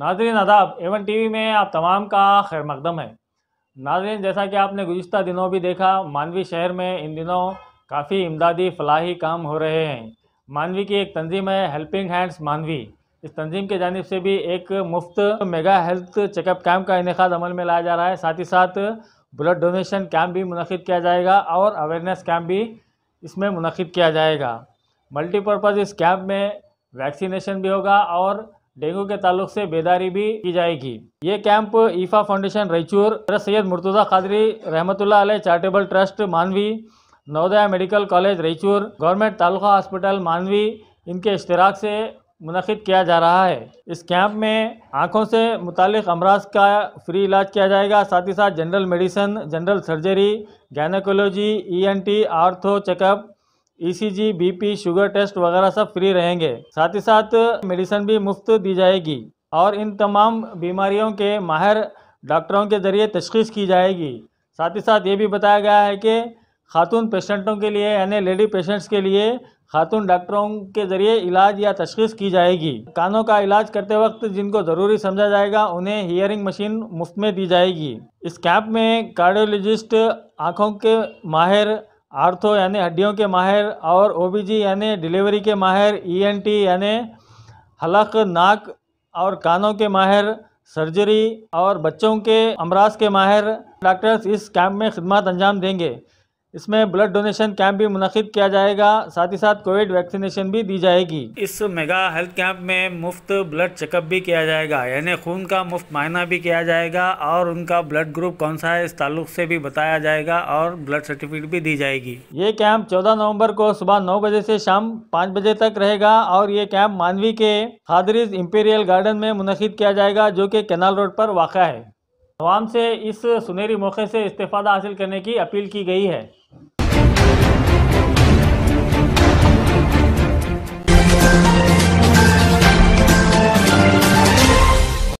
नाजरीन आदाब Avon TV में आप तमाम का खैर मकदम है नाजरीन जैसा कि आपने गुज्तर दिनों भी देखा मानवी शहर में इन दिनों काफ़ी इमदादी फलाही काम हो रहे हैं मानवी की एक तंजीम है हेल्पिंग हैंड्स मानवी इस तंजीम की जानब से भी एक मुफ्त मेगा हेल्थ चेकअप कैम्प का इनका अमल में लाया जा रहा है साथ ही साथ ब्लड डोनेशन कैम्प भी मनद किया जाएगा और अवेयरनेस कैम्प भी इसमें मनद किया जाएगा मल्टीपर्पज़ इस कैम्प में वैक्सीनेशन भी होगा और डेंगू के ताल्लुक से बेदारी भी की जाएगी ये कैंप ईफा फाउंडेशन रायचूर सैयद मुर्तुजा खादरी रहमतुल्ला अलै charitable trust Manvi Navodaya medical college Raichur government taluka hospital Manvi इनके इश्तराक से मुनद किया जा रहा है इस कैंप में आँखों से मुतक अमराज का फ्री इलाज किया जाएगा साथ ही साथ general medicine general surgery gynaecology टी ortho checkup ECG, BP sugar test वगैरह सब फ्री रहेंगे साथ ही साथ मेडिसिन भी मुफ्त दी जाएगी और इन तमाम बीमारियों के माहिर डॉक्टरों के ज़रिए तशखीस की जाएगी साथ ही साथ ये भी बताया गया है कि खातून पेशेंटों के लिए यानी लेडी पेशेंट्स के लिए खातून डॉक्टरों के ज़रिए इलाज या तशखीस की जाएगी कानों का इलाज करते वक्त जिनको ज़रूरी समझा जाएगा उन्हें हियरिंग मशीन मुफ्त में दी जाएगी इस कैंप में कार्डियोलॉजिस्ट आँखों के माहिर आर्थो यानी हड्डियों के माहिर और ओबीजी यानी डिलीवरी के माहिर ईएनटी यानी हलक नाक और कानों के माहिर सर्जरी और बच्चों के अमराज के माहिर डॉक्टर्स इस कैंप में खिदमत अंजाम देंगे इसमें ब्लड डोनेशन कैंप भी मुनद किया जाएगा साथ ही साथ कोविड वैक्सीनेशन भी दी जाएगी इस मेगा हेल्थ कैंप में मुफ्त ब्लड चेकअप भी किया जाएगा यानी खून का मुफ्त मायना भी किया जाएगा और उनका ब्लड ग्रुप कौन सा है इस ताल्लुक से भी बताया जाएगा और ब्लड सर्टिफिकेट भी दी जाएगी ये कैंप चौदह नवम्बर को सुबह नौ बजे से शाम पाँच बजे तक रहेगा और ये कैंप मानवी के हादरीज इंपीरियल गार्डन में मुनद किया जाएगा जो कि कैनाल रोड पर वाक़ है अवाम से इस सुनहरी मौके से इस्तीफ़ा हासिल करने की अपील की गई है